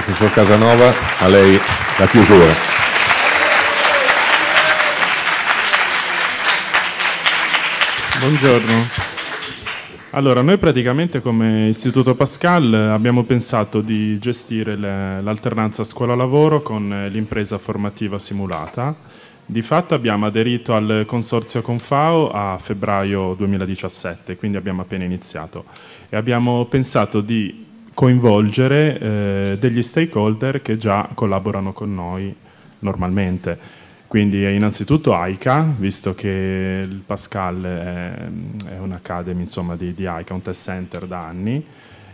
Professor Casanova, a lei la chiusura. Buongiorno. Allora, noi praticamente come Istituto Pascal abbiamo pensato di gestire le, l'alternanza scuola-lavoro con eh, l'impresa formativa simulata. Di fatto abbiamo aderito al consorzio Confao a febbraio 2017, quindi abbiamo appena iniziato e abbiamo pensato di coinvolgere eh, degli stakeholder che già collaborano con noi normalmente. Quindi eh, innanzitutto AICA, visto che il Pascal è, mm, è un'academy di, di AICA, un test center da anni,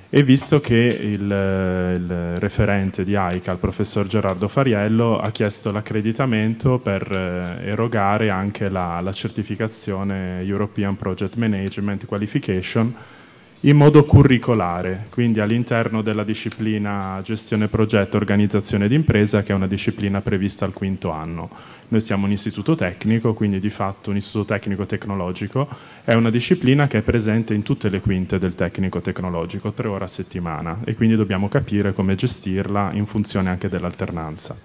e visto che il, eh, il, referente di AICA, il professor Gerardo Fariello, ha chiesto l'accreditamento per eh, erogare anche la, la certificazione European Project Management Qualification, in modo curricolare, quindi all'interno della disciplina gestione progetto organizzazione d'impresa che è una disciplina prevista al quinto anno. Noi siamo un istituto tecnico, quindi di fatto un istituto tecnico tecnologico, è una disciplina che è presente in tutte le quinte del tecnico tecnologico, tre ore a settimana e quindi dobbiamo capire come gestirla in funzione anche dell'alternanza.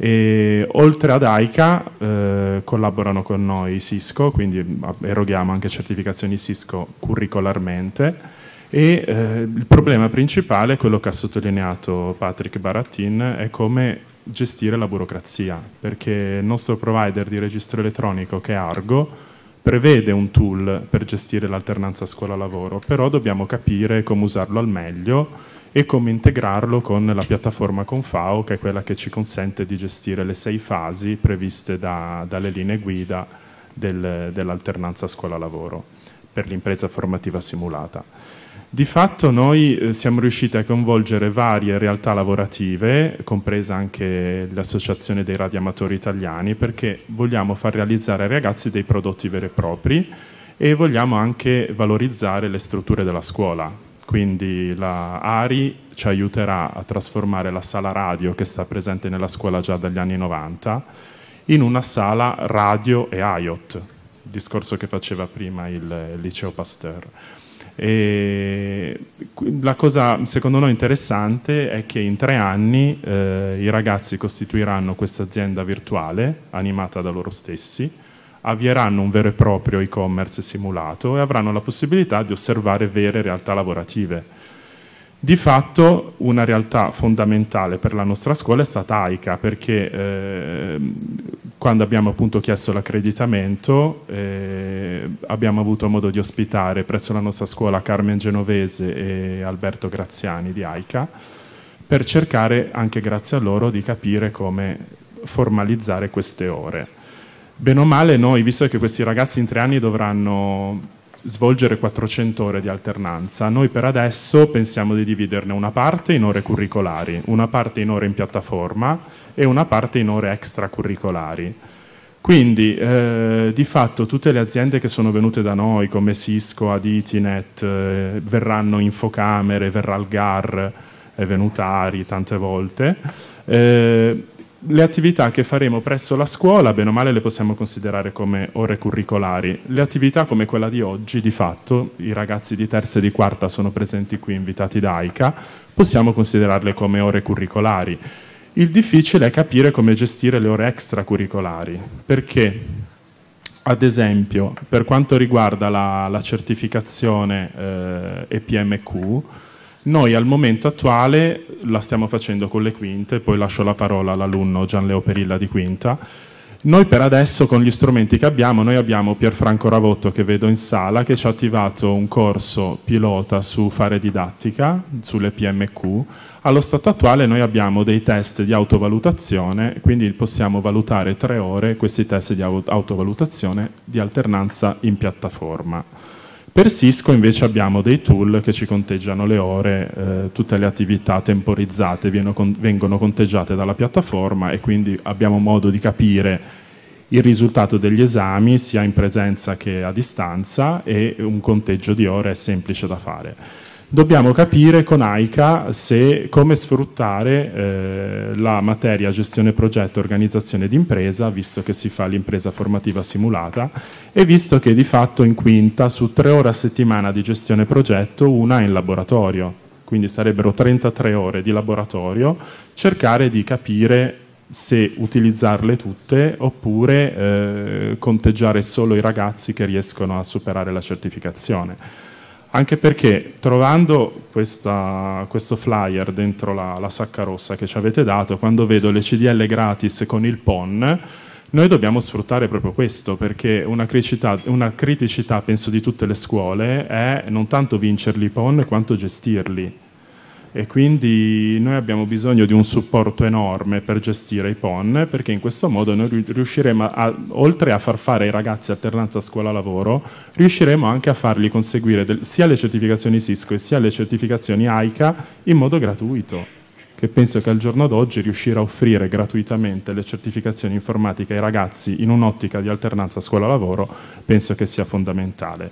E, oltre ad AICA eh, collaborano con noi Cisco, quindi eroghiamo anche certificazioni Cisco curricolarmente e eh, il problema principale, quello che ha sottolineato Patrick Barattin, è come gestire la burocrazia, perché il nostro provider di registro elettronico che è Argo prevede un tool per gestire l'alternanza scuola-lavoro, però dobbiamo capire come usarlo al meglio e come integrarlo con la piattaforma Confao, che è quella che ci consente di gestire le sei fasi previste da, dalle linee guida del, dell'alternanza scuola-lavoro per l'impresa formativa simulata. Di fatto noi eh, siamo riusciti a coinvolgere varie realtà lavorative, compresa anche l'Associazione dei Radiamatori Italiani, perché vogliamo far realizzare ai ragazzi dei prodotti veri e propri e vogliamo anche valorizzare le strutture della scuola, quindi la ARI ci aiuterà a trasformare la sala radio che sta presente nella scuola già dagli anni 90 in una sala radio e IOT, discorso che faceva prima il liceo Pasteur. E la cosa secondo noi interessante è che in tre anni eh, i ragazzi costituiranno questa azienda virtuale animata da loro stessi avvieranno un vero e proprio e-commerce simulato e avranno la possibilità di osservare vere realtà lavorative. Di fatto una realtà fondamentale per la nostra scuola è stata AICA perché eh, quando abbiamo appunto chiesto l'accreditamento eh, abbiamo avuto modo di ospitare presso la nostra scuola Carmen Genovese e Alberto Graziani di AICA per cercare anche grazie a loro di capire come formalizzare queste ore. Bene o male noi, visto che questi ragazzi in tre anni dovranno svolgere 400 ore di alternanza. Noi per adesso pensiamo di dividerne una parte in ore curricolari, una parte in ore in piattaforma e una parte in ore extracurricolari. Quindi eh, di fatto tutte le aziende che sono venute da noi come Cisco, Aditinet, eh, verranno infocamere, verrà il GAR, è venuta Ari tante volte, eh, le attività che faremo presso la scuola, bene o male, le possiamo considerare come ore curricolari. Le attività come quella di oggi, di fatto, i ragazzi di terza e di quarta sono presenti qui invitati da AICA, possiamo considerarle come ore curricolari. Il difficile è capire come gestire le ore extracurricolari, perché ad esempio per quanto riguarda la, la certificazione eh, EPMQ, noi al momento attuale la stiamo facendo con le quinte, poi lascio la parola all'alunno Gianleo Perilla di Quinta. Noi per adesso con gli strumenti che abbiamo, noi abbiamo Pierfranco Ravotto che vedo in sala che ci ha attivato un corso pilota su fare didattica, sulle PMQ. Allo stato attuale noi abbiamo dei test di autovalutazione, quindi possiamo valutare tre ore questi test di autovalutazione di alternanza in piattaforma. Per Cisco invece abbiamo dei tool che ci conteggiano le ore, eh, tutte le attività temporizzate vengono conteggiate dalla piattaforma e quindi abbiamo modo di capire il risultato degli esami sia in presenza che a distanza e un conteggio di ore è semplice da fare dobbiamo capire con AICA se, come sfruttare eh, la materia gestione progetto organizzazione d'impresa, visto che si fa l'impresa formativa simulata e visto che di fatto in quinta su tre ore a settimana di gestione progetto una è in laboratorio, quindi sarebbero 33 ore di laboratorio, cercare di capire se utilizzarle tutte oppure eh, conteggiare solo i ragazzi che riescono a superare la certificazione anche perché trovando questa, questo flyer dentro la, la, sacca rossa che ci avete dato, quando vedo le CDL gratis con il PON, noi dobbiamo sfruttare proprio questo, perché una criticità, una criticità penso di tutte le scuole è non tanto vincerli i PON quanto gestirli e quindi noi abbiamo bisogno di un supporto enorme per gestire i PON perché in questo modo noi riusciremo a, oltre a far fare ai ragazzi alternanza scuola-lavoro riusciremo anche a farli conseguire del, sia le certificazioni Cisco e sia le certificazioni AICA in modo gratuito che penso che al giorno d'oggi riuscire a offrire gratuitamente le certificazioni informatiche ai ragazzi in un'ottica di alternanza scuola-lavoro penso che sia fondamentale.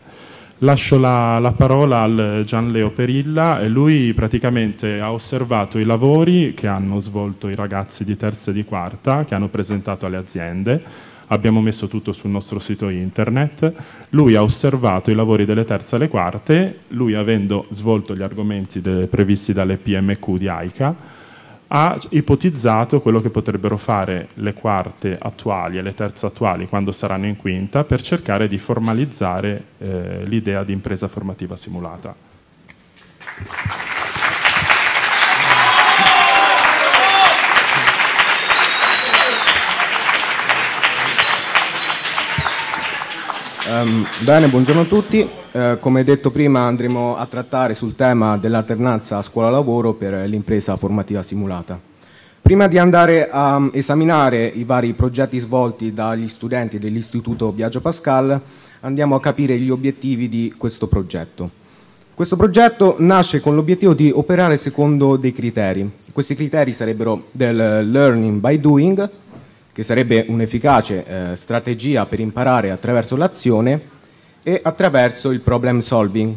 Lascio la, la, parola al Gianleo Perilla lui praticamente ha osservato i lavori che hanno svolto i ragazzi di terza e di quarta, che hanno presentato alle aziende, abbiamo messo tutto sul nostro sito internet, lui ha osservato i lavori delle terze e le quarte, lui avendo svolto gli argomenti de, previsti dalle PMQ di AICA, ha ipotizzato quello che potrebbero fare le quarte attuali e le terze attuali quando saranno in quinta per cercare di formalizzare eh, l'idea di impresa formativa simulata. Um, bene, buongiorno a tutti. Uh, come detto prima andremo a trattare sul tema dell'alternanza scuola-lavoro per l'impresa formativa simulata. Prima di andare a um, esaminare i vari progetti svolti dagli studenti dell'Istituto Biagio Pascal, andiamo a capire gli obiettivi di questo progetto. Questo progetto nasce con l'obiettivo di operare secondo dei criteri. Questi criteri sarebbero del learning by doing, che sarebbe un'efficace eh, strategia per imparare attraverso l'azione e attraverso il problem solving,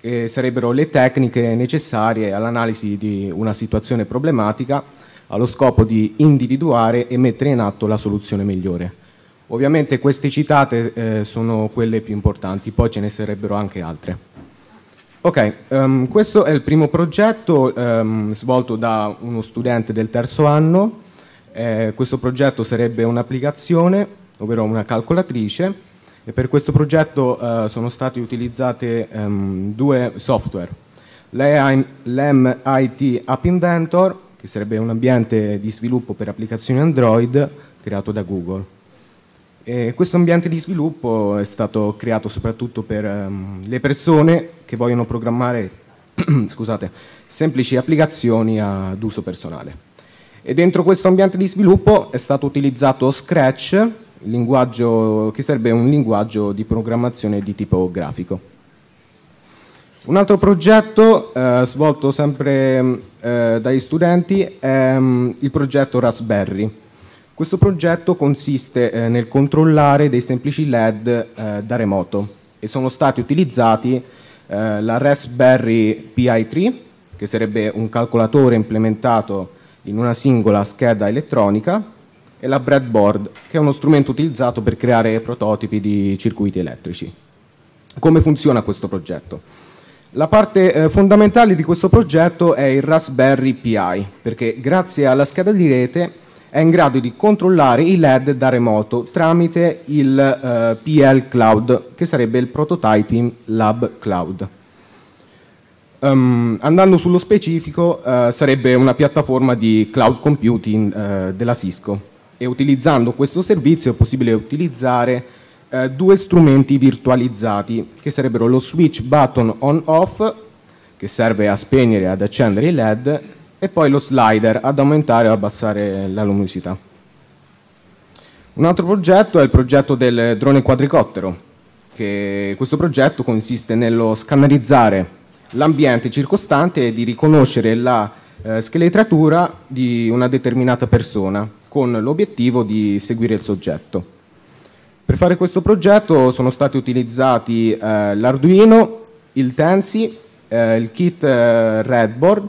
che sarebbero le tecniche necessarie all'analisi di una situazione problematica allo scopo di individuare e mettere in atto la soluzione migliore. Ovviamente queste citate eh, sono quelle più importanti, poi ce ne sarebbero anche altre. Ok, um, questo è il primo progetto um, svolto da uno studente del terzo anno eh, questo progetto sarebbe un'applicazione, ovvero una calcolatrice, e per questo progetto eh, sono stati utilizzati ehm, due software, l'MIT App Inventor, che sarebbe un ambiente di sviluppo per applicazioni Android creato da Google. E questo ambiente di sviluppo è stato creato soprattutto per ehm, le persone che vogliono programmare scusate, semplici applicazioni ad uso personale. E dentro questo ambiente di sviluppo è stato utilizzato Scratch, che sarebbe un linguaggio di programmazione di tipo grafico. Un altro progetto eh, svolto sempre eh, dagli studenti è mm, il progetto Raspberry. Questo progetto consiste eh, nel controllare dei semplici LED eh, da remoto e sono stati utilizzati eh, la Raspberry Pi 3, che sarebbe un calcolatore implementato in una singola scheda elettronica e la breadboard, che è uno strumento utilizzato per creare prototipi di circuiti elettrici. Come funziona questo progetto? La parte eh, fondamentale di questo progetto è il Raspberry Pi, perché grazie alla scheda di rete è in grado di controllare i LED da remoto tramite il eh, PL Cloud, che sarebbe il Prototyping Lab Cloud. Um, andando sullo specifico, uh, sarebbe una piattaforma di cloud computing uh, della Cisco e utilizzando questo servizio è possibile utilizzare uh, due strumenti virtualizzati che sarebbero lo switch button on off che serve a spegnere e ad accendere i LED e poi lo slider ad aumentare o abbassare la luminosità. Un altro progetto è il progetto del drone quadricottero che questo progetto consiste nello scannerizzare l'ambiente circostante e di riconoscere la eh, scheletratura di una determinata persona con l'obiettivo di seguire il soggetto. Per fare questo progetto sono stati utilizzati eh, l'Arduino, il Tensi, eh, il kit eh, Redboard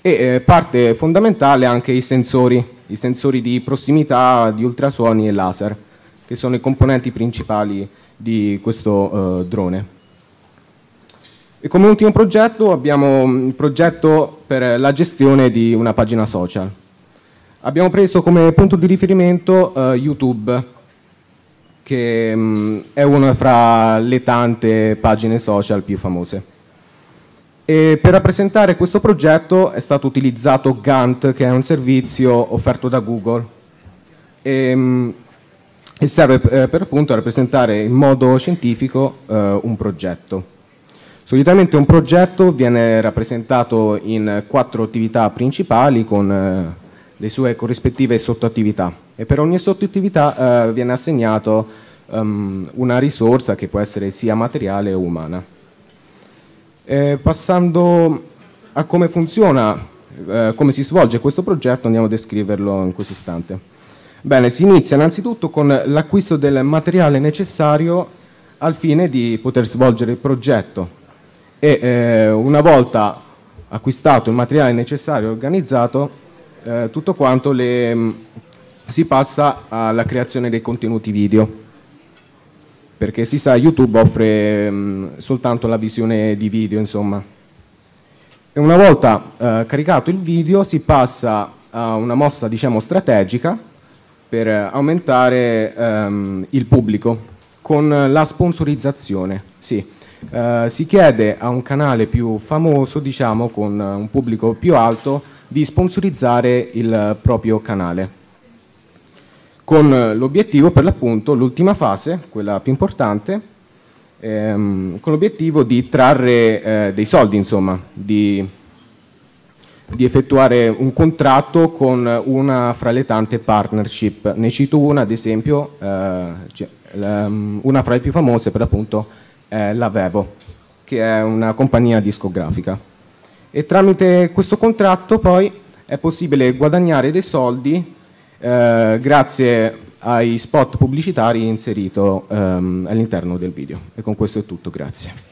e eh, parte fondamentale anche i sensori, i sensori di prossimità, di ultrasuoni e laser, che sono i componenti principali di questo eh, drone. E come ultimo progetto abbiamo mm, il progetto per la gestione di una pagina social. Abbiamo preso come punto di riferimento eh, YouTube, che mh, mm, è una fra le tante pagine social più famose. E per rappresentare questo progetto è stato utilizzato Gantt, che è un servizio offerto da Google, e, mh, mm, e serve eh, per appunto rappresentare in modo scientifico eh, un progetto. Solitamente un progetto viene rappresentato in quattro attività principali con eh, le sue corrispettive sottoattività e per ogni sottoattività eh, viene assegnato um, una risorsa che può essere sia materiale o umana. E eh, passando a come funziona, eh, come si svolge questo progetto, andiamo a descriverlo in questo istante. Bene, si inizia innanzitutto con l'acquisto del materiale necessario al fine di poter svolgere il progetto e eh, una volta acquistato il materiale necessario e organizzato, eh, tutto quanto le, mm, si passa alla creazione dei contenuti video. Perché si sa, YouTube offre mh, mm, soltanto la visione di video, insomma. E una volta eh, caricato il video si passa a una mossa, diciamo, strategica per aumentare ehm, il pubblico con la sponsorizzazione. Sì eh, si chiede a un canale più famoso, diciamo con eh, un pubblico più alto, di sponsorizzare il proprio canale. Con l'obiettivo, per l'appunto, l'ultima fase, quella più importante, ehm, con l'obiettivo di trarre eh, dei soldi, insomma, di, di effettuare un contratto con una fra le tante partnership. Ne cito una, ad esempio, eh, cioè, ehm, una fra le più famose, per l'appunto, eh, l'Avevo, che è una compagnia discografica. E tramite questo contratto poi è possibile guadagnare dei soldi eh, grazie ai spot pubblicitari inseriti ehm, all'interno del video. E con questo è tutto, grazie.